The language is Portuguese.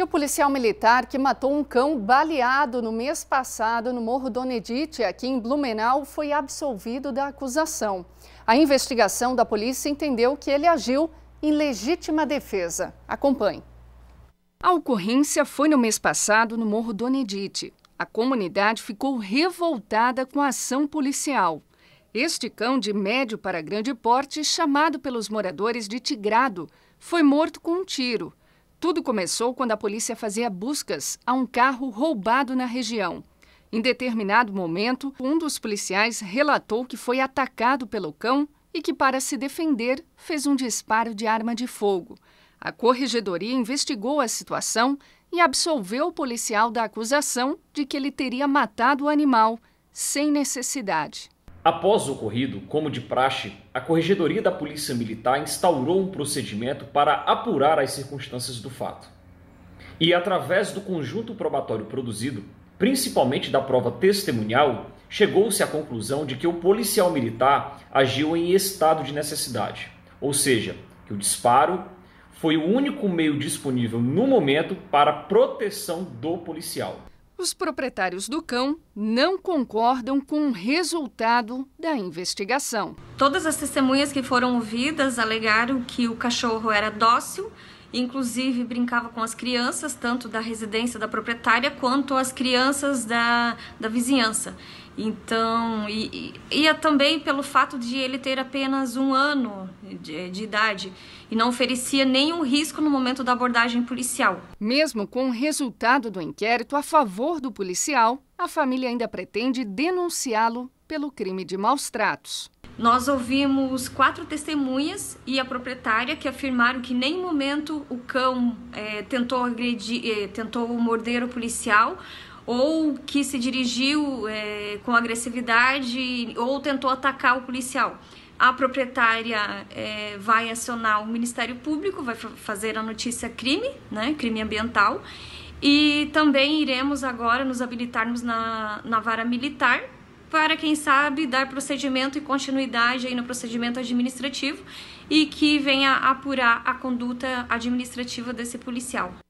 E o policial militar que matou um cão baleado no mês passado no Morro Dona aqui em Blumenau, foi absolvido da acusação. A investigação da polícia entendeu que ele agiu em legítima defesa. Acompanhe. A ocorrência foi no mês passado no Morro Dona A comunidade ficou revoltada com a ação policial. Este cão de médio para grande porte, chamado pelos moradores de Tigrado, foi morto com um tiro tudo começou quando a polícia fazia buscas a um carro roubado na região. Em determinado momento, um dos policiais relatou que foi atacado pelo cão e que, para se defender, fez um disparo de arma de fogo. A corregedoria investigou a situação e absolveu o policial da acusação de que ele teria matado o animal sem necessidade. Após o ocorrido, como de praxe, a Corregedoria da Polícia Militar instaurou um procedimento para apurar as circunstâncias do fato. E através do conjunto probatório produzido, principalmente da prova testemunhal, chegou-se à conclusão de que o policial militar agiu em estado de necessidade, ou seja, que o disparo foi o único meio disponível no momento para proteção do policial. Os proprietários do cão não concordam com o resultado da investigação. Todas as testemunhas que foram ouvidas alegaram que o cachorro era dócil inclusive brincava com as crianças, tanto da residência da proprietária quanto as crianças da, da vizinhança. Então, e, e, ia é também pelo fato de ele ter apenas um ano de, de idade e não oferecia nenhum risco no momento da abordagem policial. Mesmo com o resultado do inquérito a favor do policial, a família ainda pretende denunciá-lo pelo crime de maus tratos. Nós ouvimos quatro testemunhas e a proprietária que afirmaram que nem momento o cão é, tentou agredir, é, tentou morder o policial ou que se dirigiu é, com agressividade ou tentou atacar o policial. A proprietária é, vai acionar o Ministério Público, vai fazer a notícia crime, né, crime ambiental, e também iremos agora nos habilitarmos na, na vara militar para, quem sabe, dar procedimento e continuidade aí no procedimento administrativo e que venha apurar a conduta administrativa desse policial.